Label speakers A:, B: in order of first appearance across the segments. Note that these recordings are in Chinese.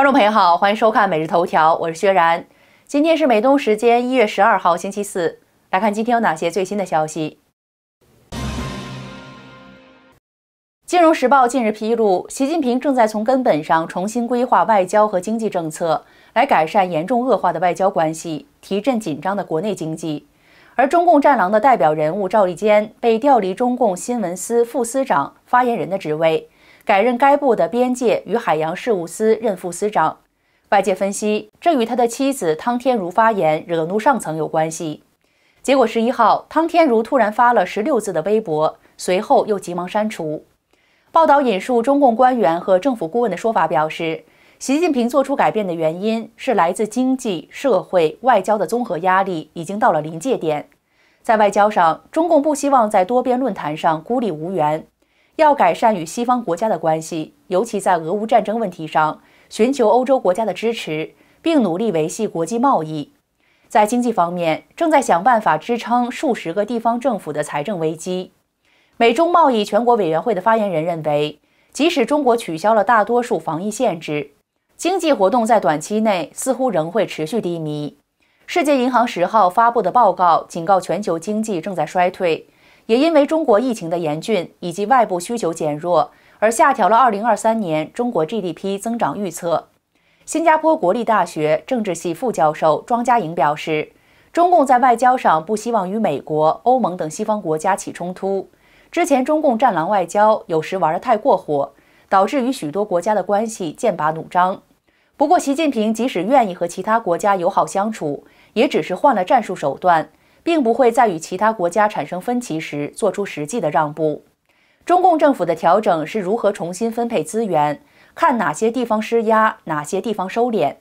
A: 观众朋友好，欢迎收看《每日头条》，我是薛然。今天是美东时间一月十二号星期四，来看今天有哪些最新的消息。《金融时报》近日披露，习近平正在从根本上重新规划外交和经济政策，来改善严重恶化的外交关系，提振紧张的国内经济。而中共“战狼”的代表人物赵立坚被调离中共新闻司副司长、发言人的职位。改任该部的边界与海洋事务司任副司长。外界分析，这与他的妻子汤天如发言惹怒上层有关系。结果十一号，汤天如突然发了十六字的微博，随后又急忙删除。报道引述中共官员和政府顾问的说法表示，习近平做出改变的原因是来自经济社会外交的综合压力已经到了临界点。在外交上，中共不希望在多边论坛上孤立无援。要改善与西方国家的关系，尤其在俄乌战争问题上，寻求欧洲国家的支持，并努力维系国际贸易。在经济方面，正在想办法支撑数十个地方政府的财政危机。美中贸易全国委员会的发言人认为，即使中国取消了大多数防疫限制，经济活动在短期内似乎仍会持续低迷。世界银行十号发布的报告警告，全球经济正在衰退。也因为中国疫情的严峻以及外部需求减弱，而下调了2023年中国 GDP 增长预测。新加坡国立大学政治系副教授庄家莹表示，中共在外交上不希望与美国、欧盟等西方国家起冲突。之前中共“战狼”外交有时玩得太过火，导致与许多国家的关系剑拔弩张。不过，习近平即使愿意和其他国家友好相处，也只是换了战术手段。并不会在与其他国家产生分歧时做出实际的让步。中共政府的调整是如何重新分配资源，看哪些地方施压，哪些地方收敛。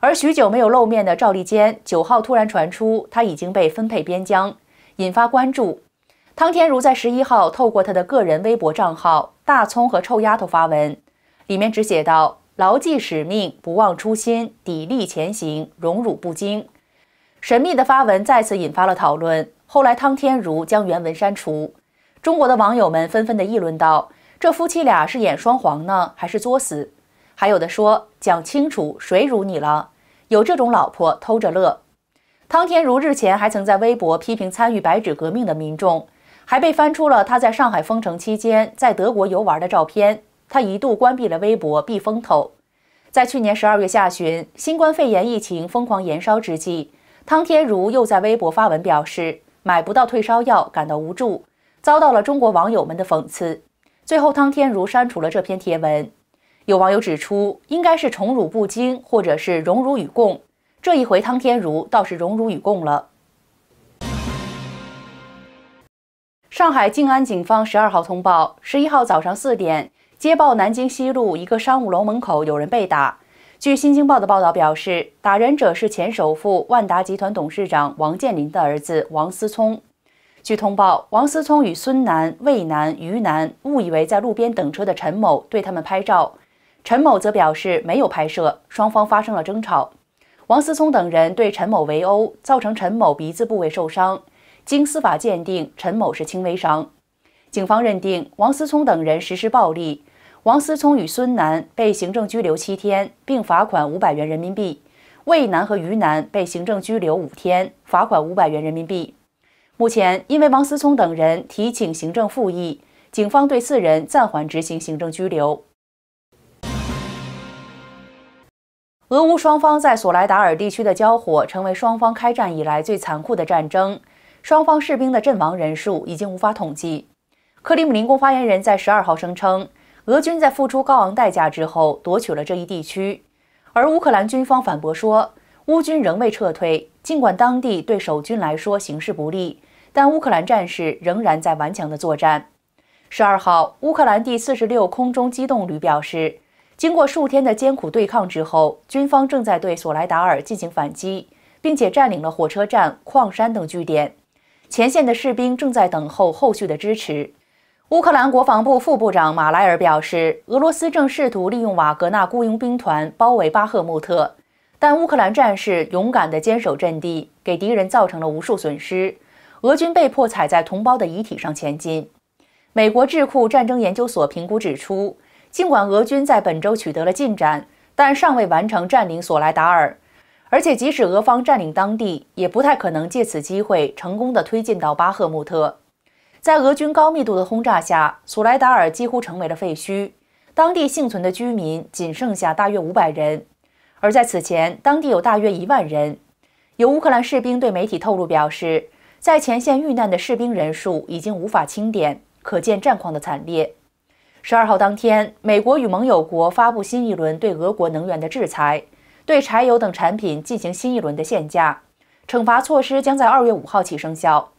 A: 而许久没有露面的赵立坚，九号突然传出他已经被分配边疆，引发关注。汤天如在十一号透过他的个人微博账号“大葱和臭丫头”发文，里面只写到：“牢记使命，不忘初心，砥砺前行，荣辱不惊。”神秘的发文再次引发了讨论。后来，汤天如将原文删除，中国的网友们纷纷的议论道：“这夫妻俩是演双簧呢，还是作死？”还有的说：“讲清楚，谁辱你了？有这种老婆偷着乐。”汤天如日前还曾在微博批评参与“白纸革命”的民众，还被翻出了他在上海封城期间在德国游玩的照片。他一度关闭了微博避风头。在去年十二月下旬，新冠肺炎疫情疯狂燃烧之际。汤天如又在微博发文表示买不到退烧药，感到无助，遭到了中国网友们的讽刺。最后，汤天如删除了这篇帖文。有网友指出，应该是宠辱不惊，或者是荣辱与共。这一回，汤天如倒是荣辱与共了。上海静安警方十二号通报：十一号早上四点，接报南京西路一个商务楼门口有人被打。据《新京报》的报道表示，打人者是前首富万达集团董事长王健林的儿子王思聪。据通报，王思聪与孙楠、魏楠、于楠误以为在路边等车的陈某对他们拍照，陈某则表示没有拍摄，双方发生了争吵。王思聪等人对陈某围殴，造成陈某鼻子部位受伤，经司法鉴定，陈某是轻微伤。警方认定王思聪等人实施暴力。王思聪与孙楠被行政拘留七天，并罚款五百元人民币；魏楠和于楠被行政拘留五天，罚款五百元人民币。目前，因为王思聪等人提请行政复议，警方对四人暂缓执行行政拘留。俄乌双方在索莱达尔地区的交火，成为双方开战以来最残酷的战争，双方士兵的阵亡人数已经无法统计。克里姆林宫发言人在十二号声称。俄军在付出高昂代价之后夺取了这一地区，而乌克兰军方反驳说，乌军仍未撤退。尽管当地对守军来说形势不利，但乌克兰战士仍然在顽强地作战。十二号，乌克兰第四十六空中机动旅表示，经过数天的艰苦对抗之后，军方正在对索莱达尔进行反击，并且占领了火车站、矿山等据点。前线的士兵正在等候后续的支持。乌克兰国防部副部长马莱尔表示，俄罗斯正试图利用瓦格纳雇佣兵团包围巴赫穆特，但乌克兰战士勇敢地坚守阵地，给敌人造成了无数损失，俄军被迫踩在同胞的遗体上前进。美国智库战争研究所评估指出，尽管俄军在本周取得了进展，但尚未完成占领索莱达尔，而且即使俄方占领当地，也不太可能借此机会成功地推进到巴赫穆特。在俄军高密度的轰炸下，苏莱达尔几乎成为了废墟，当地幸存的居民仅剩下大约五百人，而在此前，当地有大约一万人。有乌克兰士兵对媒体透露表示，在前线遇难的士兵人数已经无法清点，可见战况的惨烈。十二号当天，美国与盟友国发布新一轮对俄国能源的制裁，对柴油等产品进行新一轮的限价，惩罚措施将在二月五号起生效。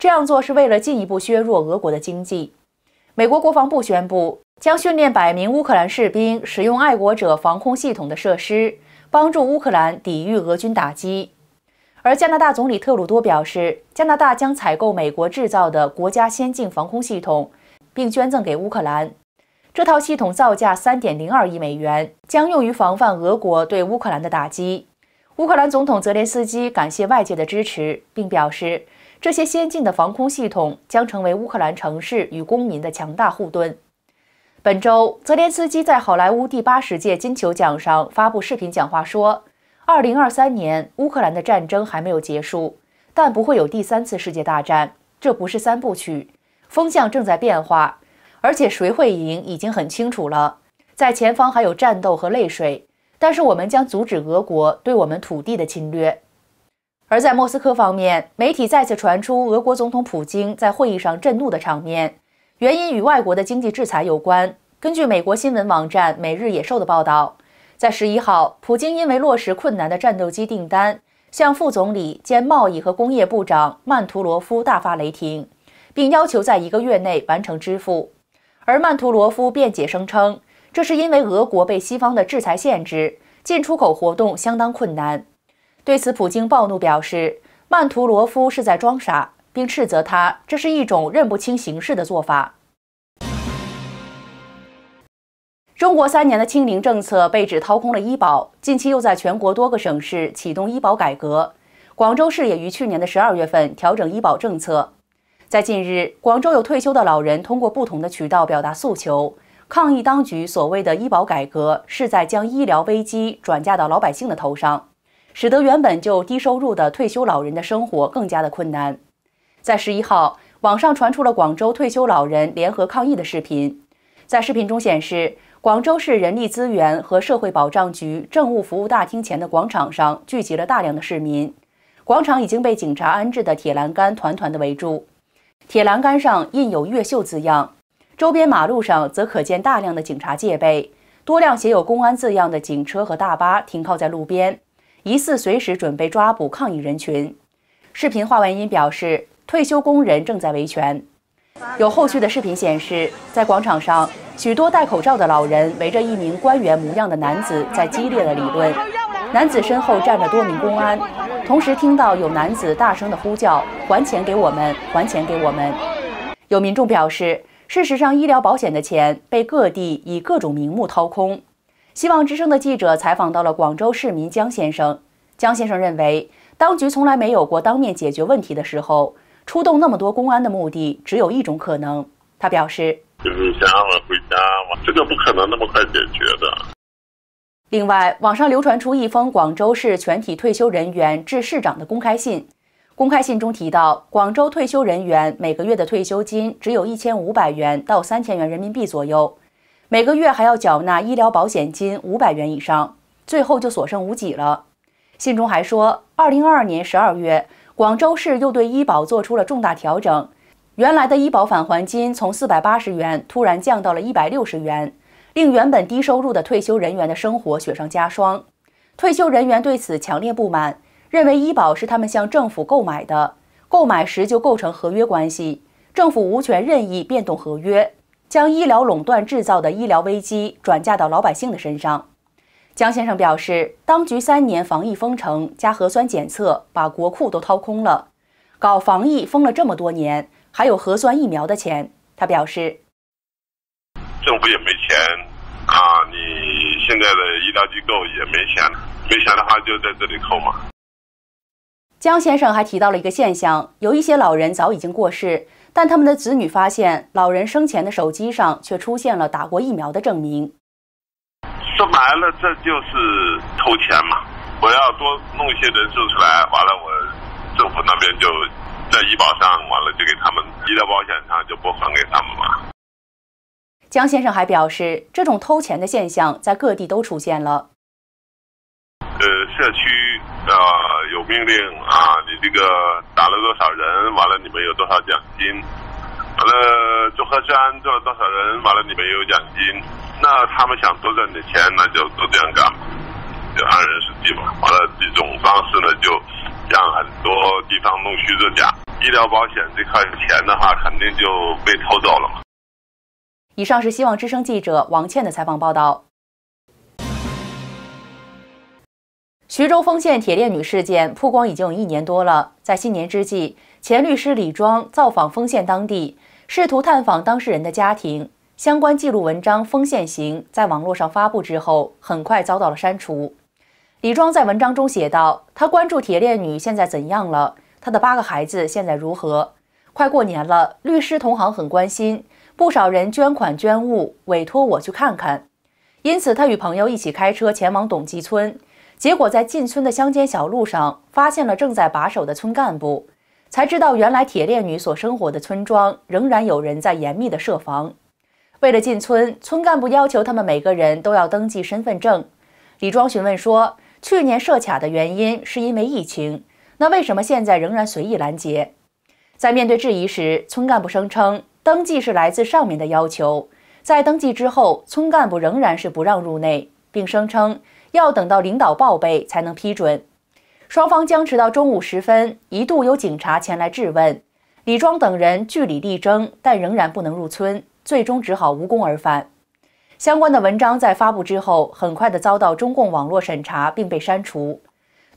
A: 这样做是为了进一步削弱俄国的经济。美国国防部宣布将训练百名乌克兰士兵使用爱国者防空系统的设施，帮助乌克兰抵御俄军打击。而加拿大总理特鲁多表示，加拿大将采购美国制造的国家先进防空系统，并捐赠给乌克兰。这套系统造价三点零二亿美元，将用于防范俄国对乌克兰的打击。乌克兰总统泽连斯基感谢外界的支持，并表示。这些先进的防空系统将成为乌克兰城市与公民的强大护盾。本周，泽连斯基在好莱坞第八十届金球奖上发布视频讲话说：“二零二三年乌克兰的战争还没有结束，但不会有第三次世界大战。这不是三部曲，风向正在变化，而且谁会赢已经很清楚了。在前方还有战斗和泪水，但是我们将阻止俄国对我们土地的侵略。”而在莫斯科方面，媒体再次传出俄国总统普京在会议上震怒的场面，原因与外国的经济制裁有关。根据美国新闻网站《每日野兽》的报道，在十一号，普京因为落实困难的战斗机订单，向副总理兼贸易和工业部长曼图罗夫大发雷霆，并要求在一个月内完成支付。而曼图罗夫辩解声称，这是因为俄国被西方的制裁限制，进出口活动相当困难。对此，普京暴怒表示：“曼图罗夫是在装傻，并斥责他这是一种认不清形势的做法。”中国三年的“清零”政策被指掏空了医保，近期又在全国多个省市启动医保改革。广州市也于去年的十二月份调整医保政策。在近日，广州有退休的老人通过不同的渠道表达诉求，抗议当局所谓的医保改革是在将医疗危机转嫁到老百姓的头上。使得原本就低收入的退休老人的生活更加的困难。在十一号，网上传出了广州退休老人联合抗议的视频。在视频中显示，广州市人力资源和社会保障局政务服务大厅前的广场上聚集了大量的市民，广场已经被警察安置的铁栏杆团团的围住，铁栏杆上印有“越秀”字样，周边马路上则可见大量的警察戒备，多辆写有“公安”字样的警车和大巴停靠在路边。疑似随时准备抓捕抗议人群。视频画外音表示，退休工人正在维权。有后续的视频显示，在广场上，许多戴口罩的老人围着一名官员模样的男子在激烈的理论。男子身后站着多名公安。同时听到有男子大声的呼叫：“还钱给我们！还钱给我们！”有民众表示，事实上，医疗保险的钱被各地以各种名目掏空。希望之声的记者采访到了广州市民江先生。江先生认为，当局从来没有过当面解决问题的时候，出动那么多公安的目的只有一种可能。他表示：“回家我回家我这个不可能那么快解决的。”另外，网上流传出一封广州市全体退休人员致市长的公开信。公开信中提到，广州退休人员每个月的退休金只有一千五百元到三千元人民币左右。每个月还要缴纳医疗保险金五百元以上，最后就所剩无几了。信中还说，二零二二年十二月，广州市又对医保做出了重大调整，原来的医保返还金从四百八十元突然降到了一百六十元，令原本低收入的退休人员的生活雪上加霜。退休人员对此强烈不满，认为医保是他们向政府购买的，购买时就构成合约关系，政府无权任意变动合约。将医疗垄断制造的医疗危机转嫁到老百姓的身上，江先生表示，当局三年防疫封城加核酸检测，把国库都掏空了。搞防疫封了这么多年，还有核酸疫苗的钱？他表示，政府也没钱啊，你现在的医疗机构也没钱，没钱的话就在这里扣嘛。江先生还提到了一个现象：有一些老人早已经过世，但他们的子女发现老人生前的手机上却出现了打过疫苗的证明。说白了，这就是偷钱嘛！我要多弄一些人数出来，完了我政府那边就在医保上，完了就给他们医疗保险上就拨款给他们嘛。江先生还表示，这种偷钱的现象在各地都出现了。呃，社区。呃，有命令啊，你这个打了多少人，完了你们有多少奖金？完了做核酸做了多少人，完了你们有奖金。那他们想多赚点钱，那就都这样干嘛，就按人实际嘛。完了这种方式呢，就让很多地方弄虚作假。医疗保险这块钱的话，肯定就被偷走了嘛。以上是希望之声记者王倩的采访报道。徐州丰县铁链女事件曝光已经有一年多了，在新年之际，前律师李庄造访丰县当地，试图探访当事人的家庭。相关记录文章《丰县行》在网络上发布之后，很快遭到了删除。李庄在文章中写道：“他关注铁链女现在怎样了，她的八个孩子现在如何？快过年了，律师同行很关心，不少人捐款捐物，委托我去看看。因此，他与朋友一起开车前往董集村。”结果在进村的乡间小路上，发现了正在把守的村干部，才知道原来铁链女所生活的村庄仍然有人在严密的设防。为了进村，村干部要求他们每个人都要登记身份证。李庄询问说：“去年设卡的原因是因为疫情，那为什么现在仍然随意拦截？”在面对质疑时，村干部声称登记是来自上面的要求。在登记之后，村干部仍然是不让入内，并声称。要等到领导报备才能批准，双方僵持到中午时分，一度有警察前来质问，李庄等人据理力争，但仍然不能入村，最终只好无功而返。相关的文章在发布之后，很快的遭到中共网络审查，并被删除。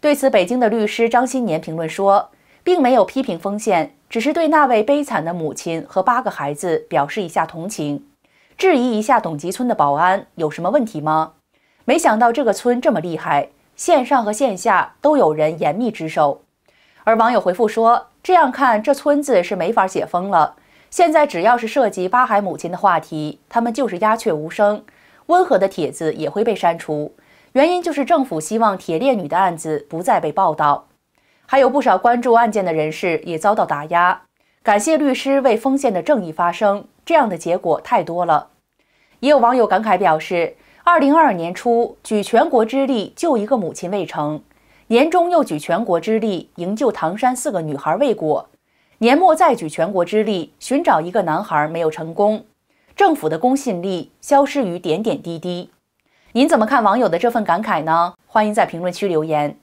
A: 对此，北京的律师张新年评论说，并没有批评风险，只是对那位悲惨的母亲和八个孩子表示一下同情，质疑一下董集村的保安有什么问题吗？没想到这个村这么厉害，线上和线下都有人严密值守。而网友回复说：“这样看，这村子是没法解封了。现在只要是涉及八海母亲的话题，他们就是鸦雀无声，温和的帖子也会被删除。原因就是政府希望铁链女的案子不再被报道。还有不少关注案件的人士也遭到打压。感谢律师为丰线的正义发声，这样的结果太多了。”也有网友感慨表示。二零二二年初，举全国之力救一个母亲未成；年终又举全国之力营救唐山四个女孩未果；年末再举全国之力寻找一个男孩没有成功。政府的公信力消失于点点滴滴。您怎么看网友的这份感慨呢？欢迎在评论区留言。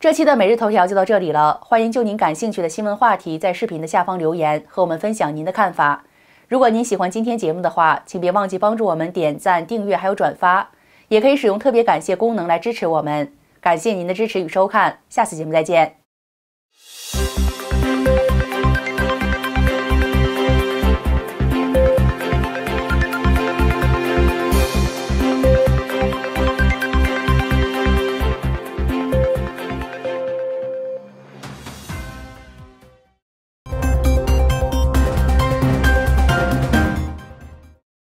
A: 这期的每日头条就到这里了，欢迎就您感兴趣的新闻话题在视频的下方留言和我们分享您的看法。如果您喜欢今天节目的话，请别忘记帮助我们点赞、订阅还有转发，也可以使用特别感谢功能来支持我们。感谢您的支持与收看，下次节目再见。